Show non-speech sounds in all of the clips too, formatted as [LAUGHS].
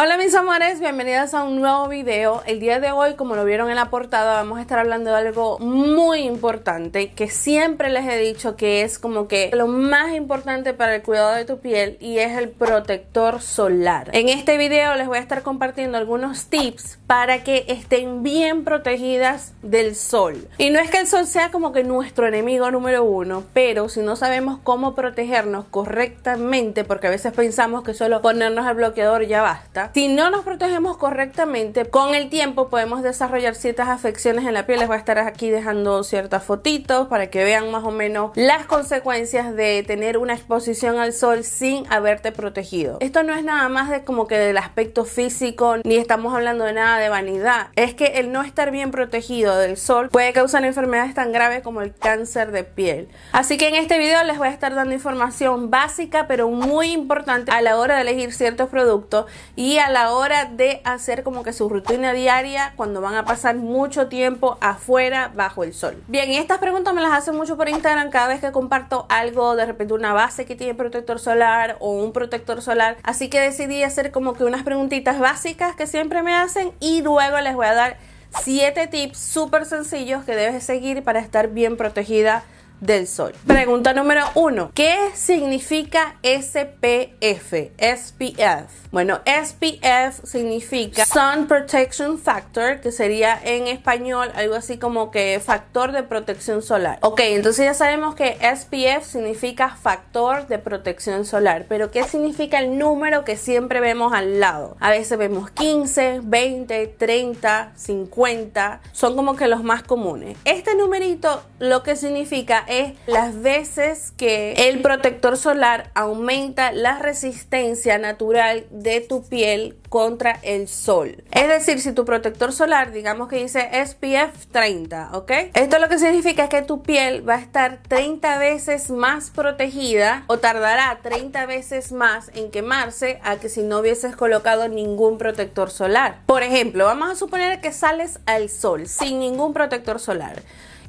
Hola mis amores, bienvenidas a un nuevo video. El día de hoy, como lo vieron en la portada, vamos a estar hablando de algo muy importante que siempre les he dicho que es como que lo más importante para el cuidado de tu piel y es el protector solar. En este video les voy a estar compartiendo algunos tips para que estén bien protegidas del sol. Y no es que el sol sea como que nuestro enemigo número uno, pero si no sabemos cómo protegernos correctamente, porque a veces pensamos que solo ponernos el bloqueador ya basta, si no nos protegemos correctamente, con el tiempo podemos desarrollar ciertas afecciones en la piel. Les voy a estar aquí dejando ciertas fotitos para que vean más o menos las consecuencias de tener una exposición al sol sin haberte protegido. Esto no es nada más de como que del aspecto físico, ni estamos hablando de nada de vanidad, es que el no estar bien protegido del sol puede causar enfermedades tan graves como el cáncer de piel. Así que en este vídeo les voy a estar dando información básica pero muy importante a la hora de elegir ciertos productos y a la hora de hacer como que su rutina diaria cuando van a pasar mucho tiempo afuera bajo el sol. Bien, estas preguntas me las hacen mucho por Instagram cada vez que comparto algo, de repente una base que tiene protector solar o un protector solar. Así que decidí hacer como que unas preguntitas básicas que siempre me hacen y luego les voy a dar 7 tips súper sencillos que debes seguir para estar bien protegida del sol. Pregunta número uno. ¿Qué significa SPF? SPF. Bueno, SPF significa Sun Protection Factor, que sería en español algo así como que factor de protección solar. Ok, entonces ya sabemos que SPF significa factor de protección solar, pero ¿qué significa el número que siempre vemos al lado? A veces vemos 15, 20, 30, 50, son como que los más comunes. Este numerito lo que significa es las veces que el protector solar aumenta la resistencia natural de tu piel contra el sol. Es decir, si tu protector solar, digamos que dice SPF 30, ¿ok? Esto lo que significa es que tu piel va a estar 30 veces más protegida o tardará 30 veces más en quemarse a que si no hubieses colocado ningún protector solar. Por ejemplo, vamos a suponer que sales al sol sin ningún protector solar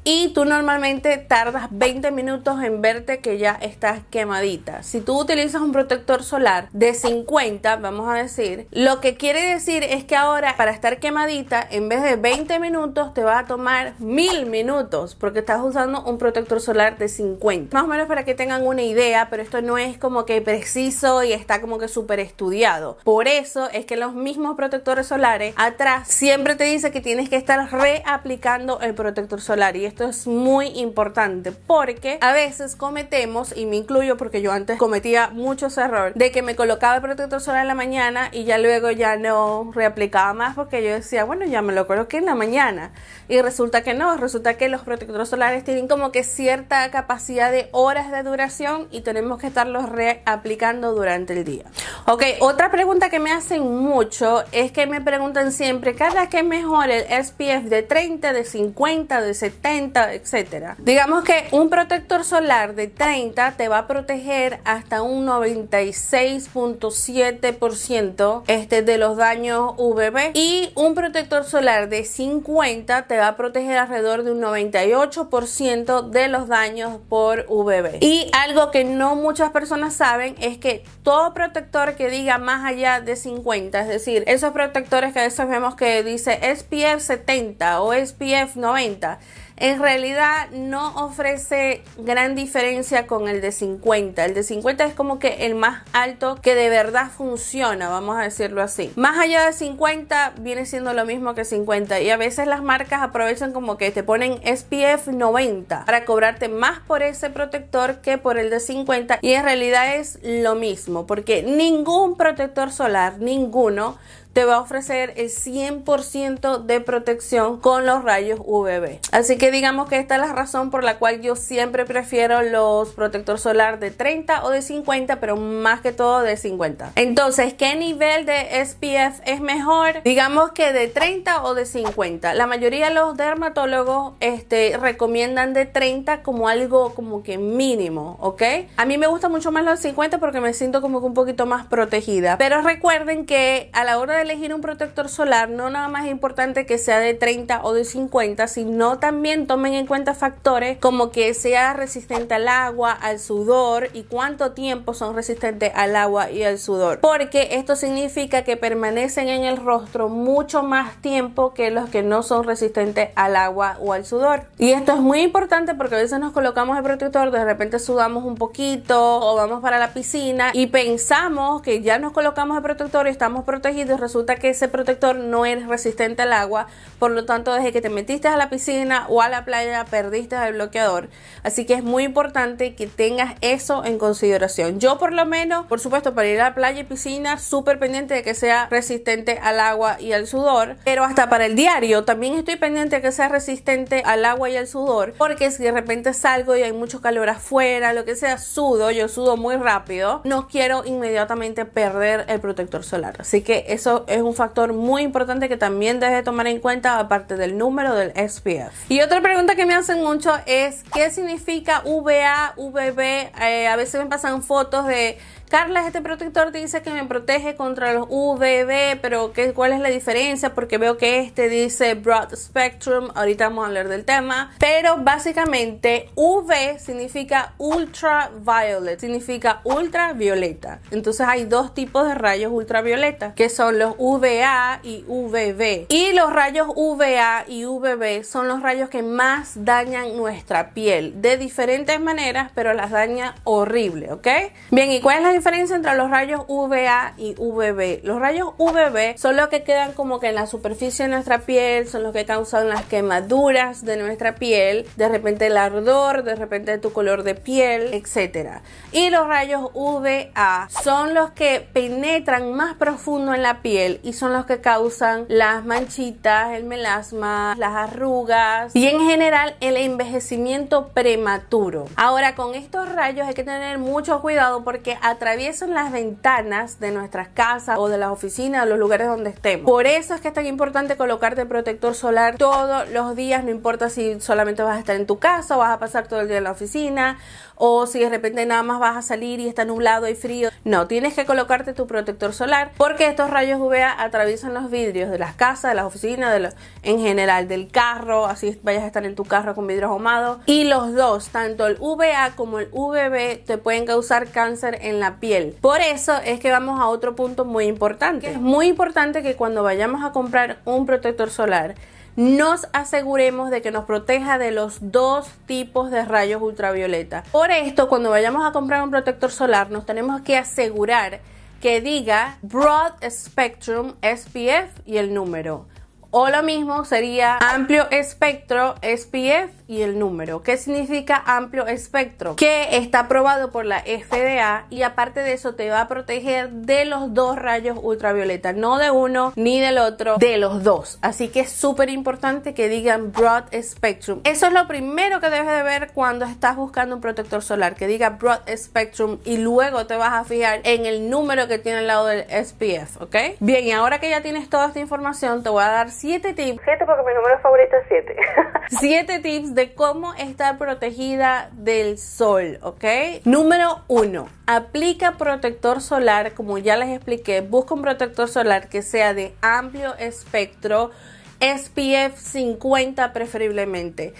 y tú normalmente tardas 20 minutos en verte que ya estás quemadita. Si tú utilizas un protector solar de 50, vamos a decir, lo que quiere decir es que ahora para estar quemadita, en vez de 20 minutos, te va a tomar mil minutos porque estás usando un protector solar de 50. Más o menos para que tengan una idea, pero esto no es como que preciso y está como que súper estudiado. Por eso es que los mismos protectores solares atrás siempre te dice que tienes que estar reaplicando el protector solar esto es muy importante porque a veces cometemos, y me incluyo porque yo antes cometía muchos errores, de que me colocaba el protector solar en la mañana y ya luego ya no reaplicaba más porque yo decía, bueno, ya me lo coloqué en la mañana. Y resulta que no, resulta que los protectores solares tienen como que cierta capacidad de horas de duración y tenemos que estarlos reaplicando durante el día. Ok, otra pregunta que me hacen mucho es que me preguntan siempre, cada que mejor el SPF de 30, de 50, de 70, etcétera Digamos que un protector solar de 30 te va a proteger hasta un 96.7% este de los daños vb y un protector solar de 50 te va a proteger alrededor de un 98% de los daños por vb Y algo que no muchas personas saben es que todo protector que diga más allá de 50, es decir, esos protectores que a veces vemos que dice SPF 70 o SPF 90, en realidad no ofrece gran diferencia con el de 50. El de 50 es como que el más alto que de verdad funciona, vamos a decirlo así. Más allá de 50 viene siendo lo mismo que 50 y a veces las marcas aprovechan como que te ponen SPF 90 para cobrarte más por ese protector que por el de 50 y en realidad es lo mismo porque ningún protector solar, ninguno te va a ofrecer el 100% de protección con los rayos UVB. Así que digamos que esta es la razón por la cual yo siempre prefiero los protector solar de 30 o de 50, pero más que todo de 50. Entonces, ¿qué nivel de SPF es mejor? Digamos que de 30 o de 50. La mayoría de los dermatólogos este, recomiendan de 30 como algo como que mínimo, ¿ok? A mí me gusta mucho más los 50 porque me siento como que un poquito más protegida. Pero recuerden que a la hora de elegir un protector solar, no nada más importante que sea de 30 o de 50, sino también tomen en cuenta factores como que sea resistente al agua, al sudor y cuánto tiempo son resistentes al agua y al sudor. Porque esto significa que permanecen en el rostro mucho más tiempo que los que no son resistentes al agua o al sudor. Y esto es muy importante porque a veces nos colocamos el protector, de repente sudamos un poquito o vamos para la piscina y pensamos que ya nos colocamos el protector y estamos protegidos resulta que ese protector no es resistente al agua, por lo tanto desde que te metiste a la piscina o a la playa perdiste el bloqueador. Así que es muy importante que tengas eso en consideración. Yo por lo menos, por supuesto, para ir a la playa y piscina, súper pendiente de que sea resistente al agua y al sudor, pero hasta para el diario también estoy pendiente de que sea resistente al agua y al sudor, porque si de repente salgo y hay mucho calor afuera, lo que sea, sudo, yo sudo muy rápido, no quiero inmediatamente perder el protector solar. Así que eso es un factor muy importante que también debes de tomar en cuenta aparte del número del SPF. Y otra pregunta que me hacen mucho es ¿qué significa VA, VB? Eh, a veces me pasan fotos de Carla este protector, dice que me protege contra los UVB, pero ¿qué, ¿cuál es la diferencia? Porque veo que este dice Broad Spectrum, ahorita vamos a hablar del tema, pero básicamente UV significa ultraviolet, significa ultravioleta. Entonces hay dos tipos de rayos ultravioleta, que son los UVA y UVB. Y los rayos UVA y UVB son los rayos que más dañan nuestra piel, de diferentes maneras, pero las daña horrible, ¿ok? Bien, ¿y cuál es la diferencia diferencia entre los rayos UVA y UVB. Los rayos UVB son los que quedan como que en la superficie de nuestra piel, son los que causan las quemaduras de nuestra piel, de repente el ardor, de repente tu color de piel, etcétera Y los rayos UVA son los que penetran más profundo en la piel y son los que causan las manchitas, el melasma, las arrugas y en general el envejecimiento prematuro. Ahora con estos rayos hay que tener mucho cuidado porque a través son las ventanas de nuestras casas o de las oficinas o los lugares donde estemos. Por eso es que es tan importante colocarte protector solar todos los días, no importa si solamente vas a estar en tu casa o vas a pasar todo el día en la oficina o si de repente nada más vas a salir y está nublado y frío. No, tienes que colocarte tu protector solar porque estos rayos UVA atraviesan los vidrios de las casas, de las oficinas, de en general del carro, así vayas a estar en tu carro con vidrios ahumados. Y los dos, tanto el UVA como el UVB, te pueden causar cáncer en la piel. Por eso es que vamos a otro punto muy importante. Es muy importante que cuando vayamos a comprar un protector solar, nos aseguremos de que nos proteja de los dos tipos de rayos ultravioleta. Por esto, cuando vayamos a comprar un protector solar, nos tenemos que asegurar que diga Broad Spectrum SPF y el número. O lo mismo sería amplio espectro SPF y el número, que significa amplio espectro, que está aprobado por la FDA y aparte de eso te va a proteger de los dos rayos ultravioleta, no de uno ni del otro, de los dos. Así que es súper importante que digan broad spectrum. Eso es lo primero que debes de ver cuando estás buscando un protector solar, que diga broad spectrum y luego te vas a fijar en el número que tiene al lado del SPF, ¿ok? Bien, y ahora que ya tienes toda esta información, te voy a dar 7 tips. 7 porque mi número favorito es 7. 7 [LAUGHS] tips cómo está protegida del sol, ¿ok? Número uno, aplica protector solar, como ya les expliqué, busca un protector solar que sea de amplio espectro, SPF 50 preferiblemente.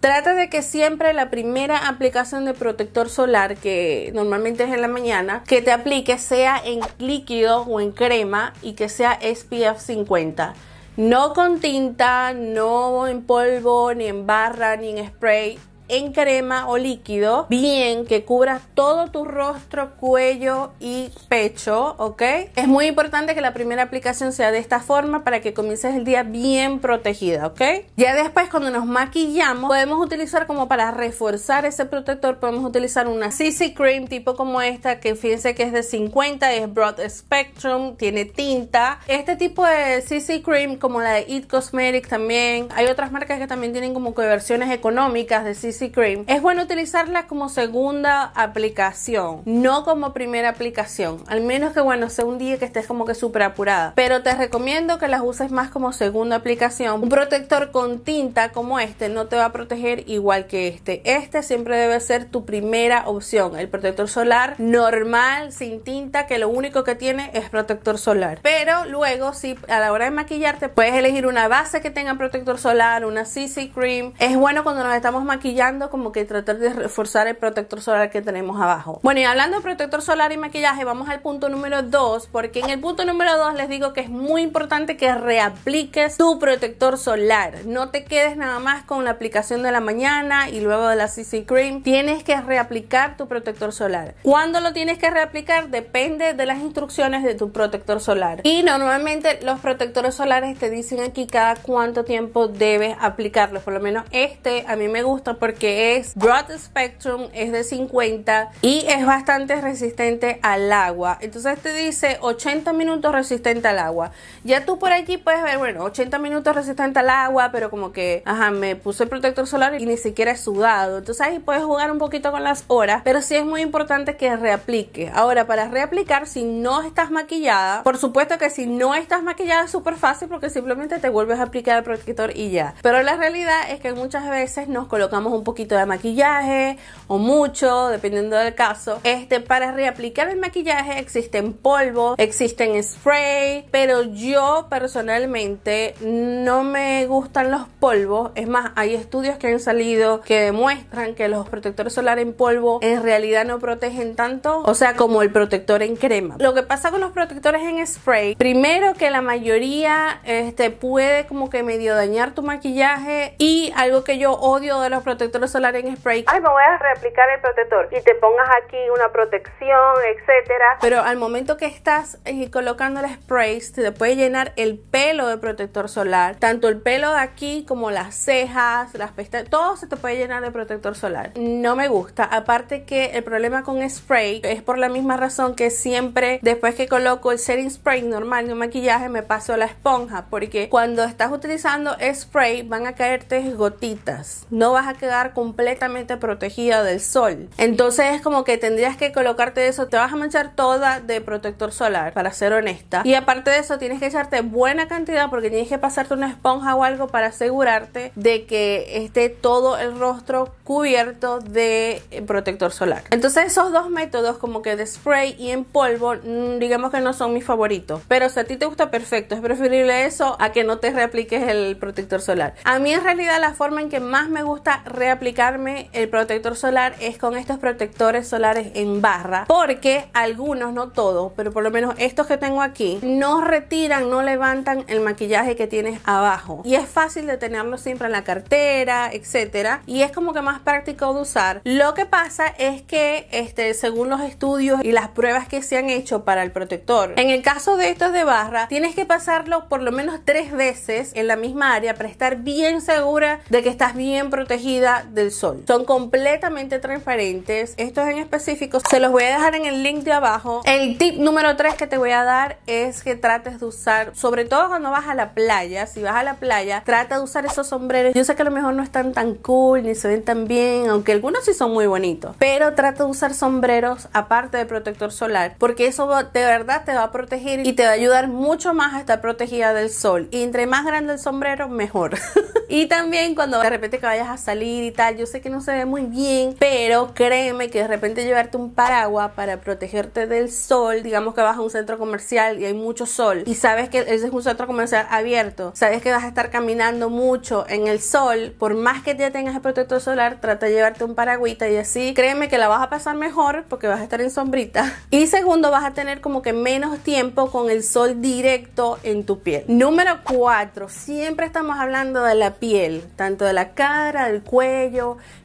Trata de que siempre la primera aplicación de protector solar, que normalmente es en la mañana, que te aplique sea en líquido o en crema y que sea SPF 50. No con tinta, no en polvo, ni en barra, ni en spray en crema o líquido, bien, que cubra todo tu rostro, cuello y pecho, ¿ok? Es muy importante que la primera aplicación sea de esta forma para que comiences el día bien protegida, ¿ok? Ya después cuando nos maquillamos, podemos utilizar como para reforzar ese protector, podemos utilizar una CC Cream tipo como esta, que fíjense que es de 50, es Broad Spectrum, tiene tinta. Este tipo de CC Cream, como la de It Cosmetics también, hay otras marcas que también tienen como que versiones económicas de CC Cream, es bueno utilizarla como segunda aplicación, no como primera aplicación. Al menos que, bueno, sea un día que estés como que súper apurada. Pero te recomiendo que las uses más como segunda aplicación. Un protector con tinta como este no te va a proteger igual que este. Este siempre debe ser tu primera opción. El protector solar normal, sin tinta, que lo único que tiene es protector solar. Pero luego, si a la hora de maquillarte, puedes elegir una base que tenga protector solar, una CC cream. Es bueno cuando nos estamos maquillando como que tratar de reforzar el protector solar que tenemos abajo. Bueno, y hablando de protector solar y maquillaje, vamos al punto número 2, porque en el punto número 2 les digo que es muy importante que reapliques tu protector solar. No te quedes nada más con la aplicación de la mañana y luego de la CC Cream. Tienes que reaplicar tu protector solar. cuando lo tienes que reaplicar? Depende de las instrucciones de tu protector solar. Y normalmente los protectores solares te dicen aquí cada cuánto tiempo debes aplicarlo Por lo menos este a mí me gusta porque que es broad spectrum, es de 50 y es bastante resistente al agua. Entonces te dice 80 minutos resistente al agua. Ya tú por allí puedes ver, bueno, 80 minutos resistente al agua, pero como que, ajá, me puse el protector solar y ni siquiera he sudado. Entonces ahí puedes jugar un poquito con las horas, pero sí es muy importante que reaplique. Ahora, para reaplicar, si no estás maquillada, por supuesto que si no estás maquillada es súper fácil porque simplemente te vuelves a aplicar el protector y ya. Pero la realidad es que muchas veces nos colocamos un un poquito de maquillaje o mucho, dependiendo del caso. Este, para reaplicar el maquillaje existen polvos, existen spray, pero yo personalmente no me gustan los polvos. Es más, hay estudios que han salido que demuestran que los protectores solares en polvo en realidad no protegen tanto, o sea, como el protector en crema. Lo que pasa con los protectores en spray, primero que la mayoría este, puede como que medio dañar tu maquillaje y algo que yo odio de los protectores solar en spray. Ay, me voy a reaplicar el protector y te pongas aquí una protección, etcétera. Pero al momento que estás eh, colocando el spray, se te puede llenar el pelo de protector solar, tanto el pelo de aquí como las cejas, las pestañas, todo se te puede llenar de protector solar. No me gusta, aparte que el problema con spray es por la misma razón que siempre después que coloco el setting spray normal de un maquillaje me paso la esponja, porque cuando estás utilizando spray van a caerte gotitas, no vas a quedar completamente protegida del sol. Entonces es como que tendrías que colocarte eso, te vas a manchar toda de protector solar, para ser honesta. Y aparte de eso, tienes que echarte buena cantidad porque tienes que pasarte una esponja o algo para asegurarte de que esté todo el rostro cubierto de eh, protector solar. Entonces esos dos métodos como que de spray y en polvo, mm, digamos que no son mis favoritos. Pero si a ti te gusta perfecto, es preferible eso a que no te reapliques el protector solar. A mí en realidad la forma en que más me gusta reaplicar aplicarme el protector solar es con estos protectores solares en barra, porque algunos, no todos, pero por lo menos estos que tengo aquí, no retiran, no levantan el maquillaje que tienes abajo. Y es fácil de tenerlo siempre en la cartera, etcétera, y es como que más práctico de usar. Lo que pasa es que este según los estudios y las pruebas que se han hecho para el protector, en el caso de estos de barra, tienes que pasarlo por lo menos tres veces en la misma área para estar bien segura de que estás bien protegida del sol. Son completamente transparentes. Estos en específico se los voy a dejar en el link de abajo. El tip número 3 que te voy a dar es que trates de usar, sobre todo cuando vas a la playa, si vas a la playa, trata de usar esos sombreros. Yo sé que a lo mejor no están tan cool ni se ven tan bien, aunque algunos sí son muy bonitos, pero trata de usar sombreros aparte de protector solar, porque eso de verdad te va a proteger y te va a ayudar mucho más a estar protegida del sol. Y entre más grande el sombrero, mejor. [LAUGHS] y también cuando de repente que vayas a salir yo sé que no se ve muy bien, pero créeme que de repente llevarte un paraguas para protegerte del sol, digamos que vas a un centro comercial y hay mucho sol y sabes que ese es un centro comercial abierto, sabes que vas a estar caminando mucho en el sol, por más que ya tengas el protector solar, trata de llevarte un paraguita y así, créeme que la vas a pasar mejor porque vas a estar en sombrita. [LAUGHS] Y segundo, vas a tener como que menos tiempo con el sol directo en tu piel. Número 4, siempre estamos hablando de la piel, tanto de la cara, del cuello,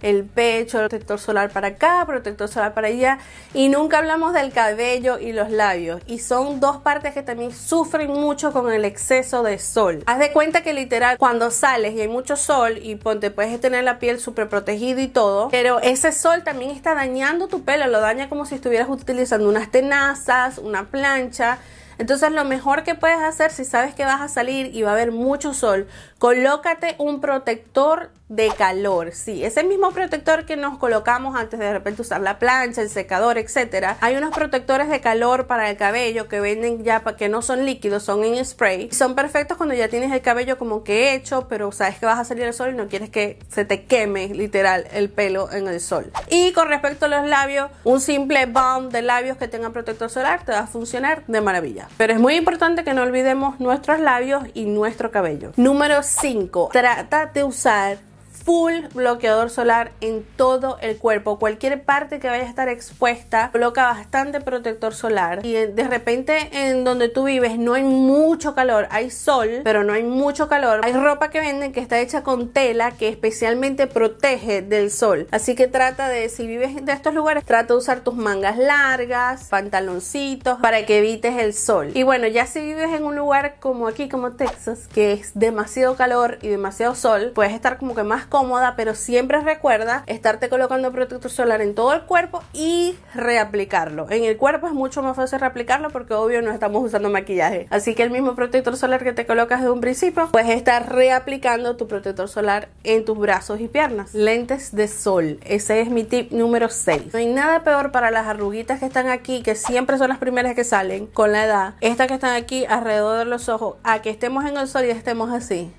el pecho, protector solar para acá, protector solar para allá. Y nunca hablamos del cabello y los labios. Y son dos partes que también sufren mucho con el exceso de sol. Haz de cuenta que literal cuando sales y hay mucho sol y ponte puedes tener la piel súper protegida y todo, pero ese sol también está dañando tu pelo, lo daña como si estuvieras utilizando unas tenazas, una plancha. Entonces lo mejor que puedes hacer si sabes que vas a salir y va a haber mucho sol, colócate un protector de calor. Sí, ese mismo protector que nos colocamos antes de, de repente usar la plancha, el secador, etcétera. Hay unos protectores de calor para el cabello que venden ya que no son líquidos, son en spray. Son perfectos cuando ya tienes el cabello como que hecho, pero sabes que vas a salir al sol y no quieres que se te queme literal el pelo en el sol. Y con respecto a los labios, un simple balm de labios que tengan protector solar te va a funcionar de maravilla. Pero es muy importante que no olvidemos nuestros labios y nuestro cabello. Número 5. Trata de usar full bloqueador solar en todo el cuerpo. Cualquier parte que vaya a estar expuesta, coloca bastante protector solar. Y eh, de repente en donde tú vives no hay mucho calor, hay sol, pero no hay mucho calor. Hay ropa que venden que está hecha con tela que especialmente protege del sol. Así que trata de, si vives de estos lugares, trata de usar tus mangas largas, pantaloncitos, para que evites el sol. Y bueno, ya si vives en un lugar como aquí, como Texas, que es demasiado calor y demasiado sol, puedes estar como que más cómoda, pero siempre recuerda estarte colocando protector solar en todo el cuerpo y reaplicarlo. En el cuerpo es mucho más fácil reaplicarlo porque obvio no estamos usando maquillaje. Así que el mismo protector solar que te colocas de un principio, pues estar reaplicando tu protector solar en tus brazos y piernas. Lentes de sol, ese es mi tip número 6. No hay nada peor para las arruguitas que están aquí, que siempre son las primeras que salen con la edad. Estas que están aquí alrededor de los ojos, a que estemos en el sol y estemos así.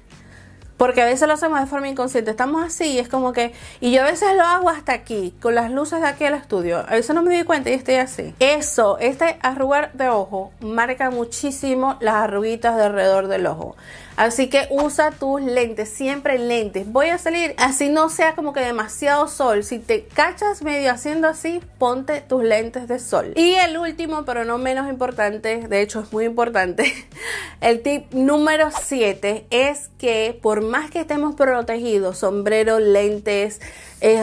Porque a veces lo hacemos de forma inconsciente. Estamos así y es como que. Y yo a veces lo hago hasta aquí, con las luces de aquí al estudio. A veces no me di cuenta y estoy así. Eso, este arrugar de ojo marca muchísimo las arruguitas de alrededor del ojo. Así que usa tus lentes, siempre lentes. Voy a salir, así no sea como que demasiado sol. Si te cachas medio haciendo así, ponte tus lentes de sol. Y el último, pero no menos importante, de hecho es muy importante, [LAUGHS] el tip número 7 es que por más que estemos protegidos, sombrero, lentes,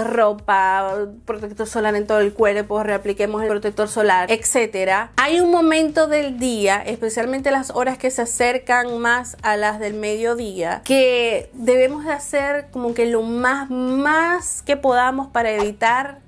ropa, protector solar en todo el cuerpo, reapliquemos el protector solar, etcétera. Hay un momento del día, especialmente las horas que se acercan más a las del mediodía, que debemos de hacer como que lo más, más que podamos para evitar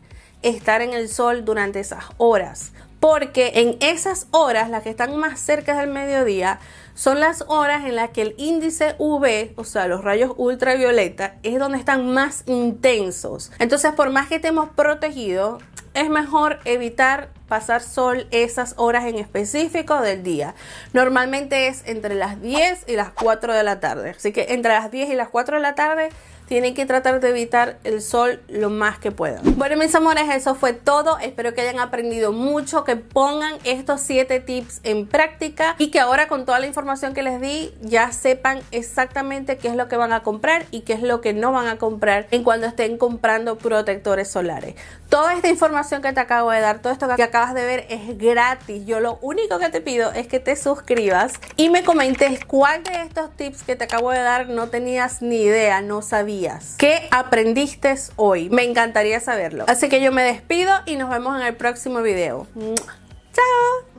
estar en el sol durante esas horas porque en esas horas, las que están más cerca del mediodía, son las horas en las que el índice UV, o sea, los rayos ultravioleta, es donde están más intensos. Entonces, por más que estemos protegidos, es mejor evitar pasar sol esas horas en específico del día. Normalmente es entre las 10 y las 4 de la tarde. Así que entre las 10 y las 4 de la tarde tienen que tratar de evitar el sol lo más que puedan. Bueno, mis amores, eso fue todo. Espero que hayan aprendido mucho, que pongan estos 7 tips en práctica y que ahora con toda la información que les di ya sepan exactamente qué es lo que van a comprar y qué es lo que no van a comprar en cuando estén comprando protectores solares. Toda esta información que te acabo de dar, todo esto que acabas de ver es gratis. Yo lo único que te pido es que te suscribas y me comentes cuál de estos tips que te acabo de dar no tenías ni idea, no sabías ¿Qué aprendiste hoy? Me encantaría saberlo. Así que yo me despido y nos vemos en el próximo video. ¡Chao!